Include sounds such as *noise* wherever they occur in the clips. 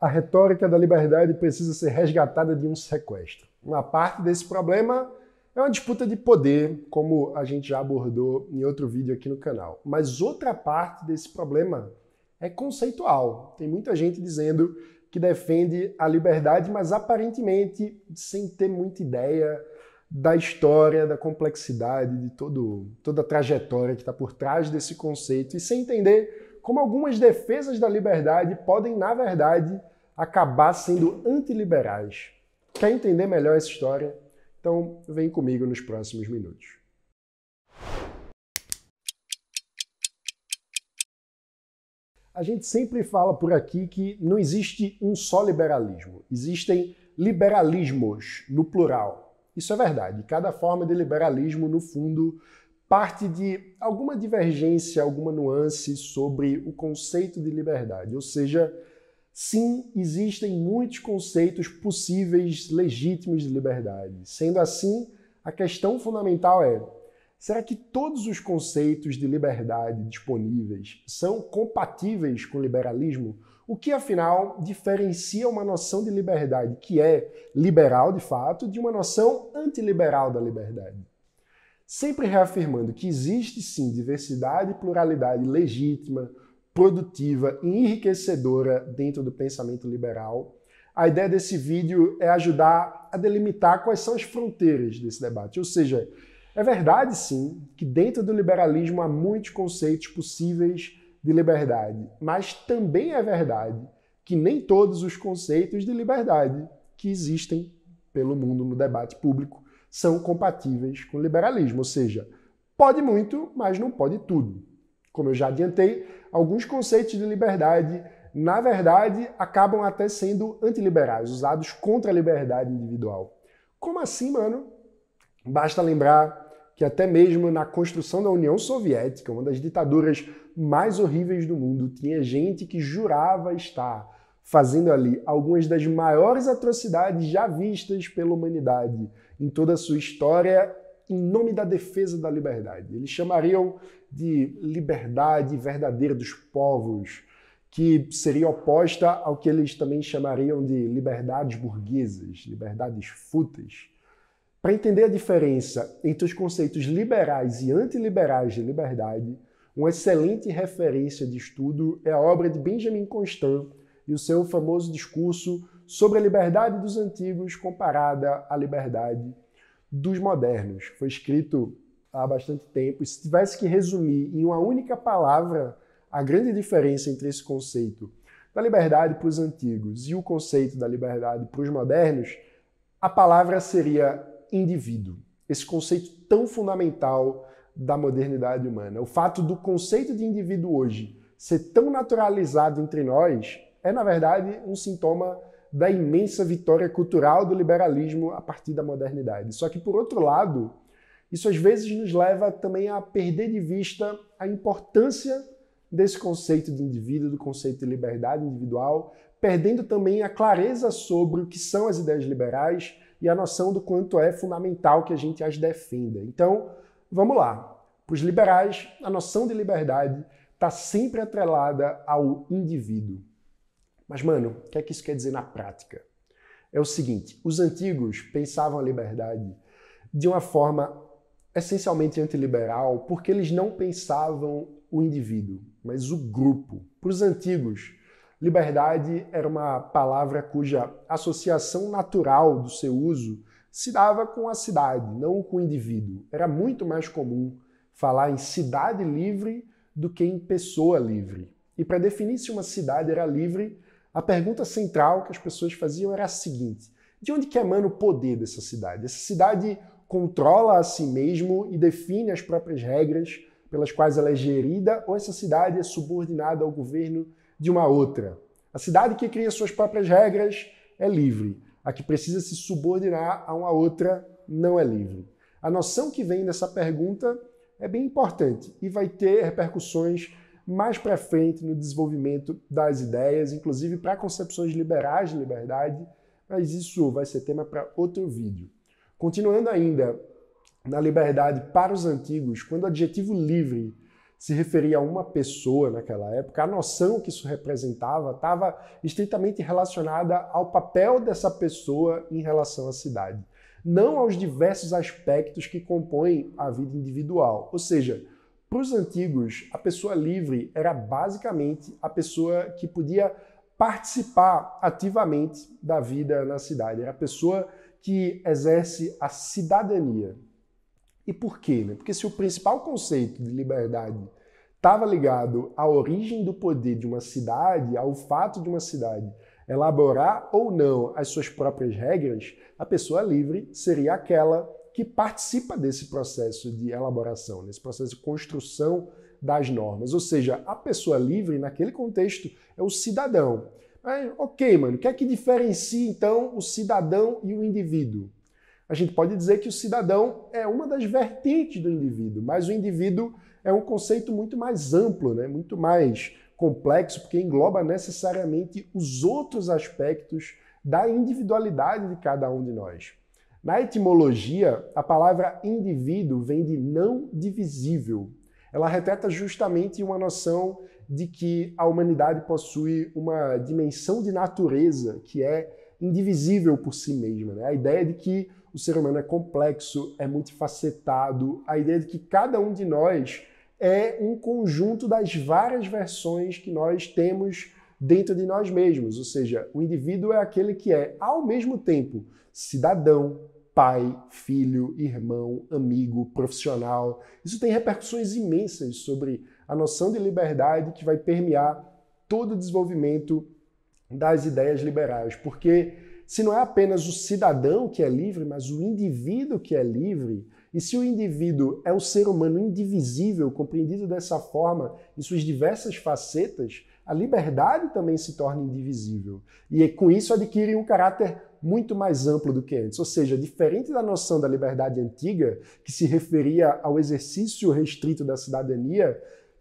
a retórica da liberdade precisa ser resgatada de um sequestro. Uma parte desse problema é uma disputa de poder, como a gente já abordou em outro vídeo aqui no canal. Mas outra parte desse problema é conceitual. Tem muita gente dizendo que defende a liberdade, mas aparentemente sem ter muita ideia da história, da complexidade, de todo, toda a trajetória que está por trás desse conceito e sem entender como algumas defesas da liberdade podem, na verdade, acabar sendo antiliberais. Quer entender melhor essa história? Então, vem comigo nos próximos minutos. A gente sempre fala por aqui que não existe um só liberalismo, existem liberalismos no plural. Isso é verdade. Cada forma de liberalismo, no fundo, parte de alguma divergência, alguma nuance sobre o conceito de liberdade, ou seja, Sim, existem muitos conceitos possíveis legítimos de liberdade. Sendo assim, a questão fundamental é: será que todos os conceitos de liberdade disponíveis são compatíveis com o liberalismo? O que, afinal, diferencia uma noção de liberdade que é liberal de fato de uma noção antiliberal da liberdade? Sempre reafirmando que existe sim diversidade e pluralidade legítima, produtiva e enriquecedora dentro do pensamento liberal. A ideia desse vídeo é ajudar a delimitar quais são as fronteiras desse debate. Ou seja, é verdade sim que dentro do liberalismo há muitos conceitos possíveis de liberdade, mas também é verdade que nem todos os conceitos de liberdade que existem pelo mundo no debate público são compatíveis com o liberalismo. Ou seja, pode muito, mas não pode tudo. Como eu já adiantei, alguns conceitos de liberdade, na verdade, acabam até sendo antiliberais, usados contra a liberdade individual. Como assim, mano? Basta lembrar que até mesmo na construção da União Soviética, uma das ditaduras mais horríveis do mundo, tinha gente que jurava estar fazendo ali algumas das maiores atrocidades já vistas pela humanidade em toda a sua história em nome da defesa da liberdade. Eles chamariam de liberdade verdadeira dos povos, que seria oposta ao que eles também chamariam de liberdades burguesas, liberdades fúteis. Para entender a diferença entre os conceitos liberais e antiliberais de liberdade, uma excelente referência de estudo é a obra de Benjamin Constant e o seu famoso discurso sobre a liberdade dos antigos comparada à liberdade dos modernos. Foi escrito há bastante tempo. E se tivesse que resumir em uma única palavra a grande diferença entre esse conceito da liberdade para os antigos e o conceito da liberdade para os modernos, a palavra seria indivíduo. Esse conceito tão fundamental da modernidade humana. O fato do conceito de indivíduo hoje ser tão naturalizado entre nós é, na verdade, um sintoma da imensa vitória cultural do liberalismo a partir da modernidade. Só que, por outro lado, isso às vezes nos leva também a perder de vista a importância desse conceito de indivíduo, do conceito de liberdade individual, perdendo também a clareza sobre o que são as ideias liberais e a noção do quanto é fundamental que a gente as defenda. Então, vamos lá. Para os liberais, a noção de liberdade está sempre atrelada ao indivíduo. Mas, mano, o que é que isso quer dizer na prática? É o seguinte: os antigos pensavam a liberdade de uma forma essencialmente antiliberal porque eles não pensavam o indivíduo, mas o grupo. Para os antigos, liberdade era uma palavra cuja associação natural do seu uso se dava com a cidade, não com o indivíduo. Era muito mais comum falar em cidade livre do que em pessoa livre. E para definir se uma cidade era livre, a pergunta central que as pessoas faziam era a seguinte: de onde que emana o poder dessa cidade? Essa cidade controla a si mesmo e define as próprias regras pelas quais ela é gerida ou essa cidade é subordinada ao governo de uma outra. A cidade que cria suas próprias regras é livre, a que precisa se subordinar a uma outra não é livre. A noção que vem dessa pergunta é bem importante e vai ter repercussões mais para frente no desenvolvimento das ideias, inclusive para concepções liberais de liberdade, mas isso vai ser tema para outro vídeo. Continuando ainda na liberdade para os antigos, quando o adjetivo livre se referia a uma pessoa naquela época, a noção que isso representava estava estritamente relacionada ao papel dessa pessoa em relação à cidade, não aos diversos aspectos que compõem a vida individual. Ou seja, para os antigos, a pessoa livre era basicamente a pessoa que podia participar ativamente da vida na cidade, era a pessoa que exerce a cidadania. E por quê? Né? Porque se o principal conceito de liberdade estava ligado à origem do poder de uma cidade, ao fato de uma cidade elaborar ou não as suas próprias regras, a pessoa livre seria aquela que participa desse processo de elaboração, desse processo de construção das normas. Ou seja, a pessoa livre, naquele contexto, é o cidadão. É, ok, mano, o que é que diferencia então o cidadão e o indivíduo? A gente pode dizer que o cidadão é uma das vertentes do indivíduo, mas o indivíduo é um conceito muito mais amplo, né? muito mais complexo, porque engloba necessariamente os outros aspectos da individualidade de cada um de nós. Na etimologia, a palavra indivíduo vem de não divisível. Ela retrata justamente uma noção de que a humanidade possui uma dimensão de natureza que é indivisível por si mesma. Né? A ideia de que o ser humano é complexo, é multifacetado, a ideia de que cada um de nós é um conjunto das várias versões que nós temos dentro de nós mesmos. Ou seja, o indivíduo é aquele que é, ao mesmo tempo, cidadão, pai, filho, irmão, amigo, profissional. Isso tem repercussões imensas sobre a noção de liberdade que vai permear todo o desenvolvimento das ideias liberais, porque se não é apenas o cidadão que é livre, mas o indivíduo que é livre, e se o indivíduo é o ser humano indivisível, compreendido dessa forma em suas diversas facetas, a liberdade também se torna indivisível. E é com isso adquire um caráter muito mais amplo do que antes. Ou seja, diferente da noção da liberdade antiga, que se referia ao exercício restrito da cidadania,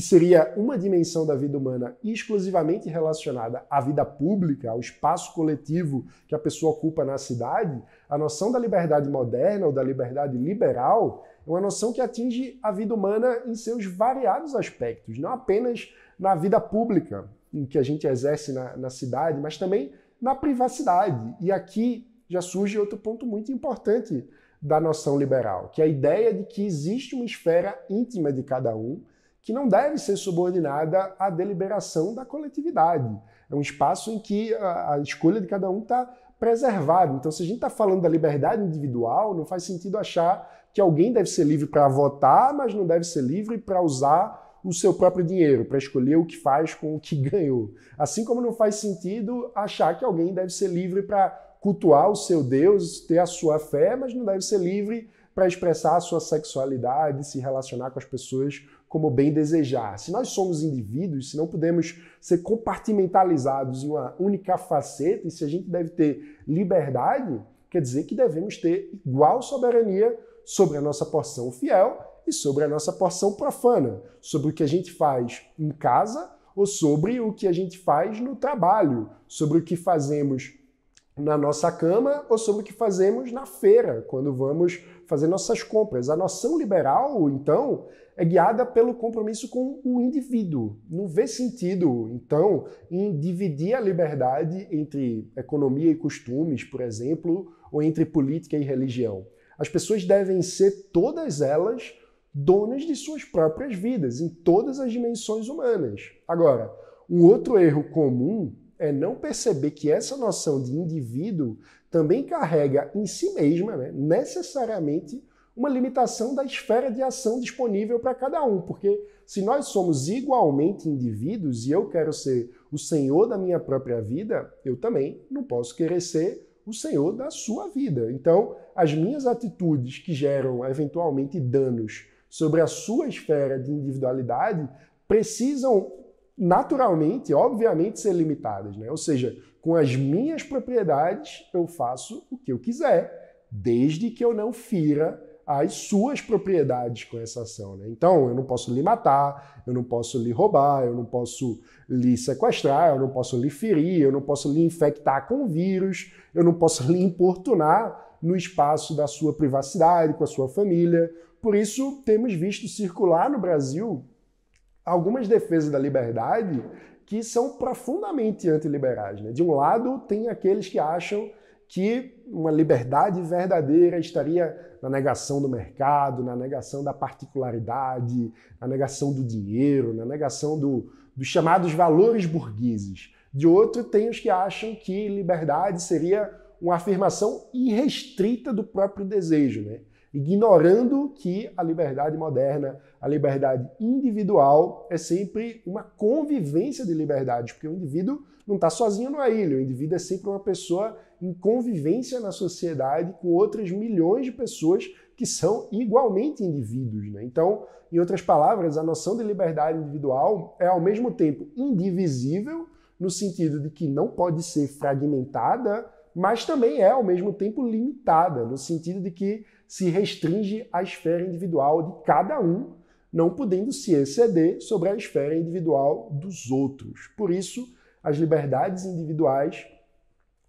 que seria uma dimensão da vida humana exclusivamente relacionada à vida pública, ao espaço coletivo que a pessoa ocupa na cidade, a noção da liberdade moderna ou da liberdade liberal é uma noção que atinge a vida humana em seus variados aspectos, não apenas na vida pública, em que a gente exerce na, na cidade, mas também na privacidade. E aqui já surge outro ponto muito importante da noção liberal, que é a ideia de que existe uma esfera íntima de cada um que não deve ser subordinada à deliberação da coletividade. É um espaço em que a, a escolha de cada um está preservada. Então, se a gente está falando da liberdade individual, não faz sentido achar que alguém deve ser livre para votar, mas não deve ser livre para usar o seu próprio dinheiro, para escolher o que faz com o que *laughs* ganhou. Assim como não faz sentido achar que alguém deve ser livre para cultuar o seu Deus, ter a sua fé, mas não deve ser livre para expressar a sua sexualidade, se relacionar com as pessoas como bem desejar. Se nós somos indivíduos, se não podemos ser compartimentalizados em uma única faceta, e se a gente deve ter liberdade, quer dizer que devemos ter igual soberania sobre a nossa porção fiel e sobre a nossa porção profana, sobre o que a gente faz em casa ou sobre o que a gente faz no trabalho, sobre o que fazemos na nossa cama ou sobre o que fazemos na feira, quando vamos fazer nossas compras. A noção liberal, então, é guiada pelo compromisso com o indivíduo. Não vê sentido, então, em dividir a liberdade entre economia e costumes, por exemplo, ou entre política e religião. As pessoas devem ser todas elas donas de suas próprias vidas, em todas as dimensões humanas. Agora, um outro erro comum é não perceber que essa noção de indivíduo também carrega em si mesma, né, necessariamente, uma limitação da esfera de ação disponível para cada um, porque se nós somos igualmente indivíduos e eu quero ser o senhor da minha própria vida, eu também não posso querer ser o senhor da sua vida. Então, as minhas atitudes que geram eventualmente danos sobre a sua esfera de individualidade precisam naturalmente, obviamente, ser limitadas. Né? Ou seja, com as minhas propriedades, eu faço o que eu quiser, desde que eu não fira as suas propriedades com essa ação. Né? Então, eu não posso lhe matar, eu não posso lhe roubar, eu não posso lhe sequestrar, eu não posso lhe ferir, eu não posso lhe infectar com vírus, eu não posso lhe importunar no espaço da sua privacidade, com a sua família. Por isso, temos visto circular no Brasil algumas defesas da liberdade que são profundamente antiliberais. Né? De um lado, tem aqueles que acham que uma liberdade verdadeira estaria na negação do mercado, na negação da particularidade, na negação do dinheiro, na negação do, dos chamados valores burgueses. De outro, tem os que acham que liberdade seria uma afirmação irrestrita do próprio desejo, né? ignorando que a liberdade moderna, a liberdade individual, é sempre uma convivência de liberdades, porque o indivíduo não está sozinho numa ilha, o indivíduo é sempre uma pessoa em convivência na sociedade com outras milhões de pessoas que são igualmente indivíduos. Né? Então, em outras palavras, a noção de liberdade individual é ao mesmo tempo indivisível, no sentido de que não pode ser fragmentada, mas também é ao mesmo tempo limitada, no sentido de que se restringe à esfera individual de cada um, não podendo se exceder sobre a esfera individual dos outros. Por isso, as liberdades individuais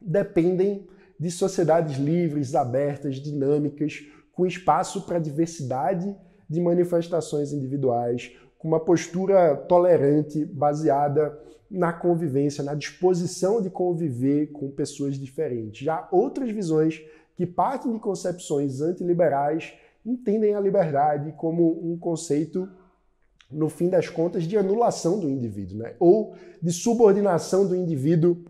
dependem de sociedades livres, abertas, dinâmicas, com espaço para diversidade de manifestações individuais, com uma postura tolerante baseada na convivência, na disposição de conviver com pessoas diferentes. Já outras visões que partem de concepções antiliberais entendem a liberdade como um conceito, no fim das contas, de anulação do indivíduo, né? ou de subordinação do indivíduo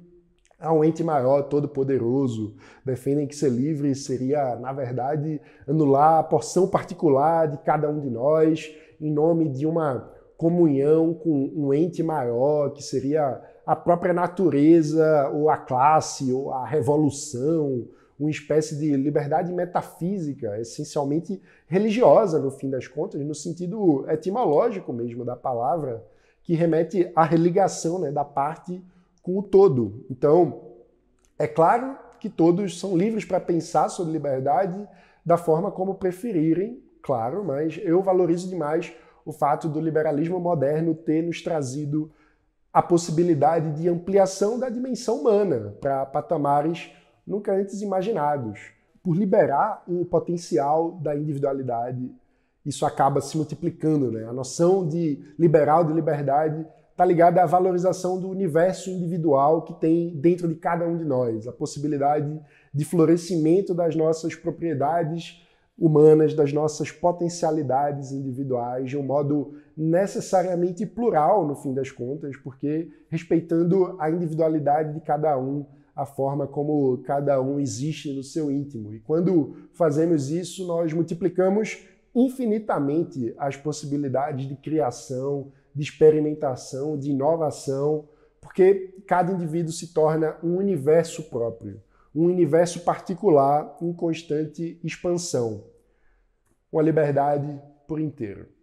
a um ente maior, todo-poderoso. Defendem que ser livre seria, na verdade, anular a porção particular de cada um de nós em nome de uma comunhão com um ente maior, que seria a própria natureza, ou a classe, ou a revolução, uma espécie de liberdade metafísica, essencialmente religiosa, no fim das contas, no sentido etimológico mesmo da palavra, que remete à religação né, da parte com o todo. Então, é claro que todos são livres para pensar sobre liberdade da forma como preferirem, claro, mas eu valorizo demais o fato do liberalismo moderno ter nos trazido a possibilidade de ampliação da dimensão humana para patamares nunca antes imaginados. Por liberar o potencial da individualidade, isso acaba se multiplicando, né? A noção de liberal, de liberdade, está ligada à valorização do universo individual que tem dentro de cada um de nós, a possibilidade de florescimento das nossas propriedades humanas, das nossas potencialidades individuais, de um modo necessariamente plural, no fim das contas, porque respeitando a individualidade de cada um a forma como cada um existe no seu íntimo. E quando fazemos isso, nós multiplicamos infinitamente as possibilidades de criação, de experimentação, de inovação, porque cada indivíduo se torna um universo próprio, um universo particular em constante expansão. Uma liberdade por inteiro.